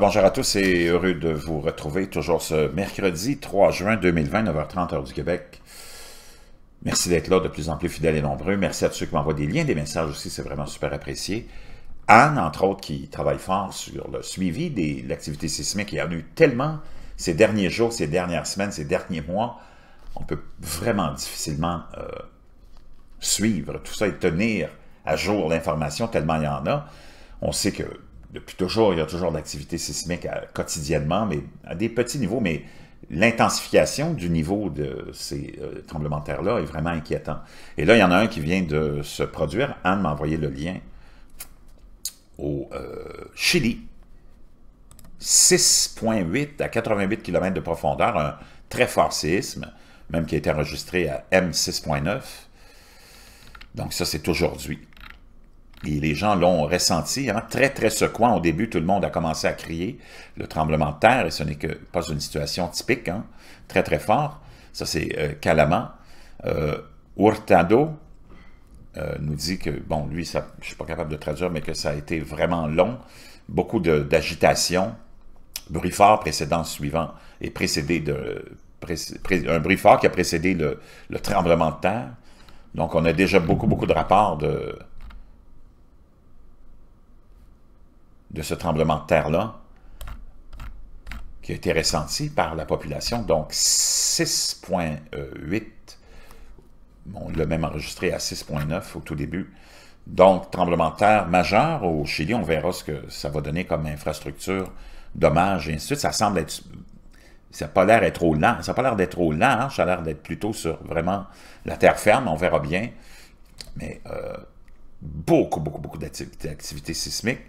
bonjour à tous et heureux de vous retrouver toujours ce mercredi 3 juin 2020, 9h30, heure du Québec. Merci d'être là, de plus en plus fidèles et nombreux. Merci à tous ceux qui m'envoient des liens, des messages aussi, c'est vraiment super apprécié. Anne, entre autres, qui travaille fort sur le suivi de l'activité sismique, il y a eu tellement ces derniers jours, ces dernières semaines, ces derniers mois, on peut vraiment difficilement euh, suivre tout ça et tenir à jour l'information tellement il y en a. On sait que depuis toujours, il y a toujours d'activité sismique euh, quotidiennement, mais à des petits niveaux, mais l'intensification du niveau de ces euh, tremblements de terre-là est vraiment inquiétant. Et là, il y en a un qui vient de se produire. Anne m'a envoyé le lien au euh, Chili. 6,8 à 88 km de profondeur, un très fort séisme, même qui a été enregistré à M6.9. Donc ça, c'est aujourd'hui. Et les gens l'ont ressenti, hein. très, très secouant. Au début, tout le monde a commencé à crier le tremblement de terre, et ce n'est que pas une situation typique, hein. très, très fort. Ça, c'est euh, Calamant, euh, Hurtado euh, nous dit que, bon, lui, ça, je ne suis pas capable de traduire, mais que ça a été vraiment long. Beaucoup d'agitation, bruit fort précédent, suivant, et précédé de... un bruit fort qui a précédé le tremblement de terre. Donc, on a déjà beaucoup, beaucoup de rapports de de ce tremblement de terre-là qui a été ressenti par la population. Donc 6.8, on l'a même enregistré à 6.9 au tout début. Donc tremblement de terre majeur au Chili, on verra ce que ça va donner comme infrastructure, dommages et ainsi de suite. Ça semble être... Ça n'a pas l'air d'être trop large ça a pas l'air d'être trop large hein. a l'air d'être plutôt sur vraiment la terre ferme, on verra bien. Mais euh, beaucoup, beaucoup, beaucoup d'activités sismiques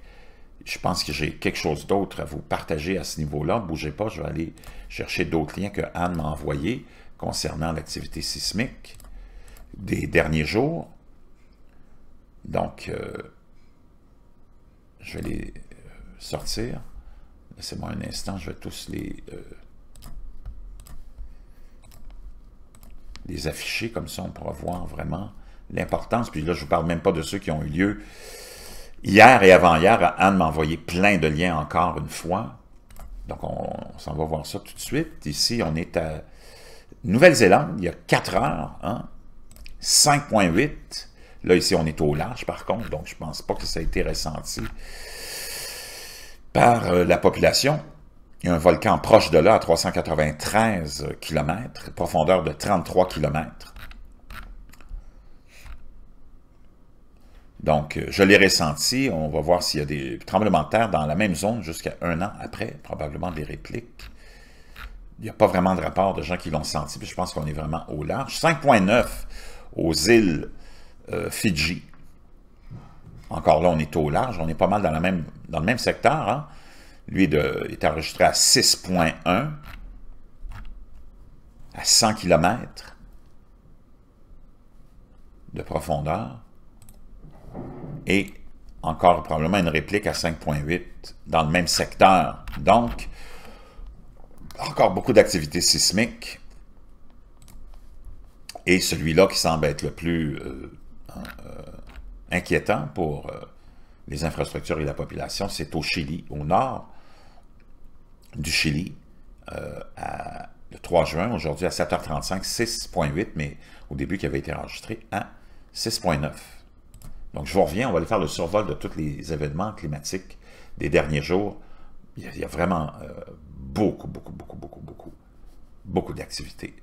je pense que j'ai quelque chose d'autre à vous partager à ce niveau-là. Ne bougez pas, je vais aller chercher d'autres liens que Anne m'a envoyés concernant l'activité sismique des derniers jours. Donc, euh, je vais les euh, sortir. Laissez-moi un instant, je vais tous les, euh, les afficher, comme ça on pourra voir vraiment l'importance. Puis là, je ne vous parle même pas de ceux qui ont eu lieu Hier et avant-hier, Anne m'a envoyé plein de liens encore une fois. Donc, on, s'en va voir ça tout de suite. Ici, on est à Nouvelle-Zélande, il y a 4 heures, hein? 5.8. Là, ici, on est au large, par contre, donc je ne pense pas que ça a été ressenti par euh, la population. Il y a un volcan proche de là, à 393 km, profondeur de 33 km. Donc, euh, je l'ai ressenti. On va voir s'il y a des tremblements de terre dans la même zone jusqu'à un an après, probablement des répliques. Il n'y a pas vraiment de rapport de gens qui l'ont senti, puis je pense qu'on est vraiment au large. 5.9 aux îles euh, Fidji. Encore là, on est au large. On est pas mal dans, le même secteur. Hein. Lui est enregistré à 6.1, à 100 km de profondeur et encore probablement une réplique à 5.8 dans le même secteur. Donc, encore beaucoup d'activités sismiques. Et celui-là qui semble être le plus euh, euh, inquiétant pour euh, les infrastructures et la population, c'est au Chili, au nord du Chili, le 3 juin, aujourd'hui à 7h35, 6.8, mais au début qui avait été enregistré à 6.9. Donc, je vous reviens, on va aller faire le survol de tous les événements climatiques des derniers jours. Il y a, vraiment euh, beaucoup, beaucoup, beaucoup, beaucoup, beaucoup, beaucoup d'activités.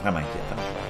Vraiment inquiétantes.